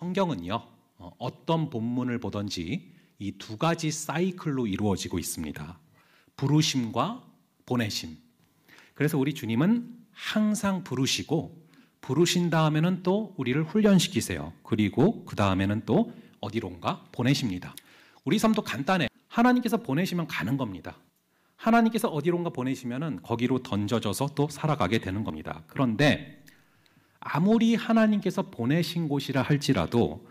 성경은요, 어, 어떤 본문을 보든지 이 두 가지 사이클로 이루어지고 있습니다. 부르심과 보내심. 그래서 우리 주님은 항상 부르시고, 부르신 다음에는 또 우리를 훈련시키세요. 그리고 그 다음에는 또 어디론가 보내십니다. 우리 삶도 간단해. 하나님께서 보내시면 가는 겁니다. 하나님께서 어디론가 보내시면은 거기로 던져져서 또 살아가게 되는 겁니다. 그런데 아무리 하나님께서 보내신 곳이라 할지라도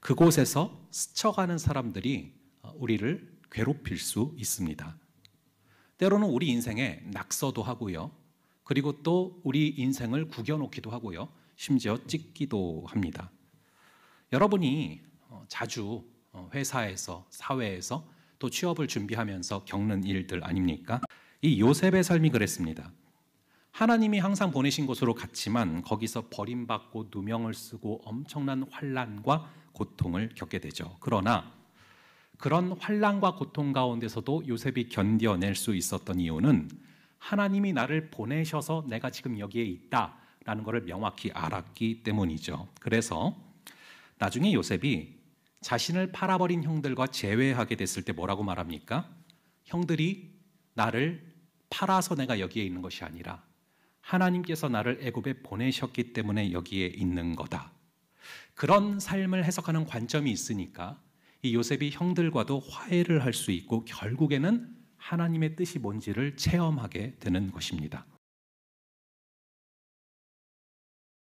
그곳에서 스쳐가는 사람들이 어, 우리를 괴롭힐 수 있습니다. 때로는 우리 인생에 낙서도 하고요. 그리고 또 우리 인생을 구겨놓기도 하고요. 심지어 찢기도 합니다. 여러분이 어, 자주 어, 회사에서, 사회에서 또 취업을 준비하면서 겪는 일들 아닙니까? 이 요셉의 삶이 그랬습니다. 하나님이 항상 보내신 곳으로 갔지만 거기서 버림받고 누명을 쓰고 엄청난 환란과 고통을 겪게 되죠. 그러나 그런 환란과 고통 가운데서도 요셉이 견뎌낼 수 있었던 이유는 하나님이 나를 보내셔서 내가 지금 여기에 있다라는 것을 명확히 알았기 때문이죠. 그래서 나중에 요셉이 자신을 팔아버린 형들과 재회하게 됐을 때 뭐라고 말합니까? 형들이 나를 팔아서 내가 여기에 있는 것이 아니라 하나님께서 나를 애굽에 보내셨기 때문에 여기에 있는 거다. 그런 삶을 해석하는 관점이 있으니까 이 요셉이 형들과도 화해를 할 수 있고 결국에는 하나님의 뜻이 뭔지를 체험하게 되는 것입니다.